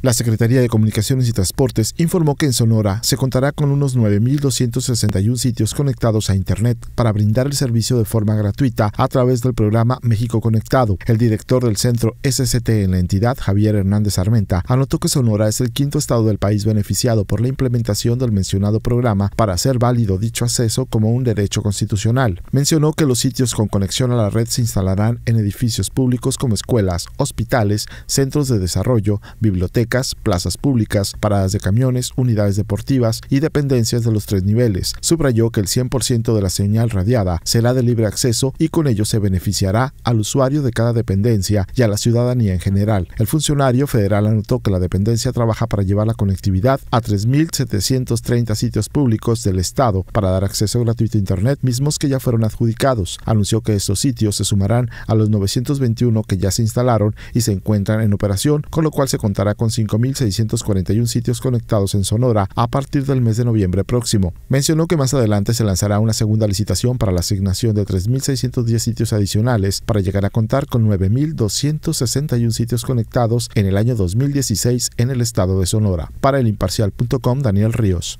La Secretaría de Comunicaciones y Transportes informó que en Sonora se contará con unos 9.261 sitios conectados a Internet para brindar el servicio de forma gratuita a través del programa México Conectado. El director del centro SCT en la entidad, Javier Hernández Armenta, anotó que Sonora es el quinto estado del país beneficiado por la implementación del mencionado programa para hacer válido dicho acceso como un derecho constitucional. Mencionó que los sitios con conexión a la red se instalarán en edificios públicos como escuelas, hospitales, centros de desarrollo, bibliotecas, plazas públicas, paradas de camiones, unidades deportivas y dependencias de los tres niveles. Subrayó que el 100% de la señal radiada será de libre acceso y con ello se beneficiará al usuario de cada dependencia y a la ciudadanía en general. El funcionario federal anotó que la dependencia trabaja para llevar la conectividad a 3.730 sitios públicos del Estado para dar acceso gratuito a Internet, mismos que ya fueron adjudicados. Anunció que estos sitios se sumarán a los 921 que ya se instalaron y se encuentran en operación, con lo cual se contará con 5.641 sitios conectados en Sonora a partir del mes de noviembre próximo. Mencionó que más adelante se lanzará una segunda licitación para la asignación de 3.610 sitios adicionales para llegar a contar con 9.261 sitios conectados en el año 2016 en el estado de Sonora. Para el Daniel Ríos.